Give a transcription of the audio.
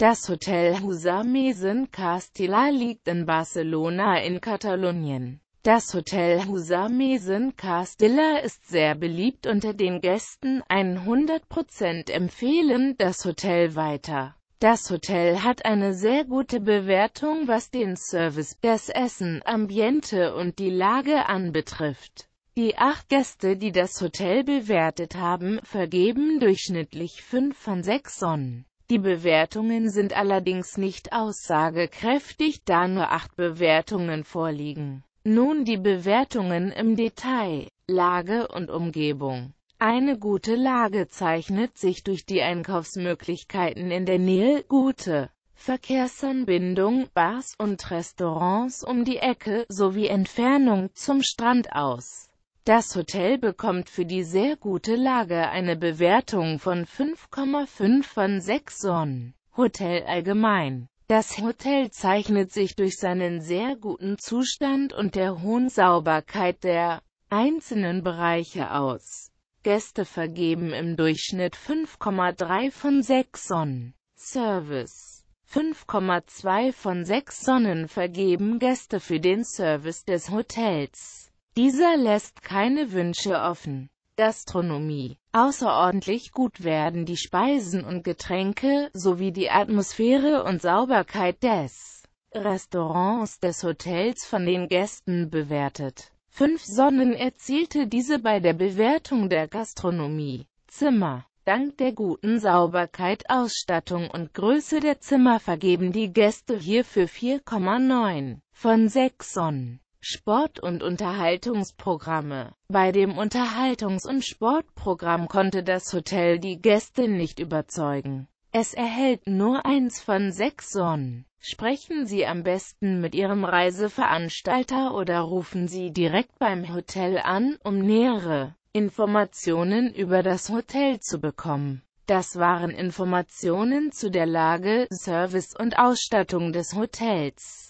Das Hotel Husamesen Castilla liegt in Barcelona in Katalonien. Das Hotel Husamesen Castilla ist sehr beliebt unter den Gästen, 100% empfehlen das Hotel weiter. Das Hotel hat eine sehr gute Bewertung, was den Service, das Essen, Ambiente und die Lage anbetrifft. Die acht Gäste, die das Hotel bewertet haben, vergeben durchschnittlich fünf von sechs Sonnen. Die Bewertungen sind allerdings nicht aussagekräftig, da nur acht Bewertungen vorliegen. Nun die Bewertungen im Detail, Lage und Umgebung. Eine gute Lage zeichnet sich durch die Einkaufsmöglichkeiten in der Nähe, gute Verkehrsanbindung, Bars und Restaurants um die Ecke sowie Entfernung zum Strand aus. Das Hotel bekommt für die sehr gute Lage eine Bewertung von 5,5 von 6 Sonnen. Hotel allgemein das Hotel zeichnet sich durch seinen sehr guten Zustand und der hohen Sauberkeit der einzelnen Bereiche aus. Gäste vergeben im Durchschnitt 5,3 von 6 Sonnen. Service 5,2 von 6 Sonnen vergeben Gäste für den Service des Hotels. Dieser lässt keine Wünsche offen. Gastronomie. Außerordentlich gut werden die Speisen und Getränke, sowie die Atmosphäre und Sauberkeit des Restaurants des Hotels von den Gästen bewertet. Fünf Sonnen erzielte diese bei der Bewertung der Gastronomie. Zimmer. Dank der guten Sauberkeit, Ausstattung und Größe der Zimmer vergeben die Gäste hierfür 4,9 von 6 Sonnen. Sport- und Unterhaltungsprogramme. Bei dem Unterhaltungs- und Sportprogramm konnte das Hotel die Gäste nicht überzeugen. Es erhält nur eins von sechs Sonnen. Sprechen Sie am besten mit Ihrem Reiseveranstalter oder rufen Sie direkt beim Hotel an, um nähere Informationen über das Hotel zu bekommen. Das waren Informationen zu der Lage, Service und Ausstattung des Hotels.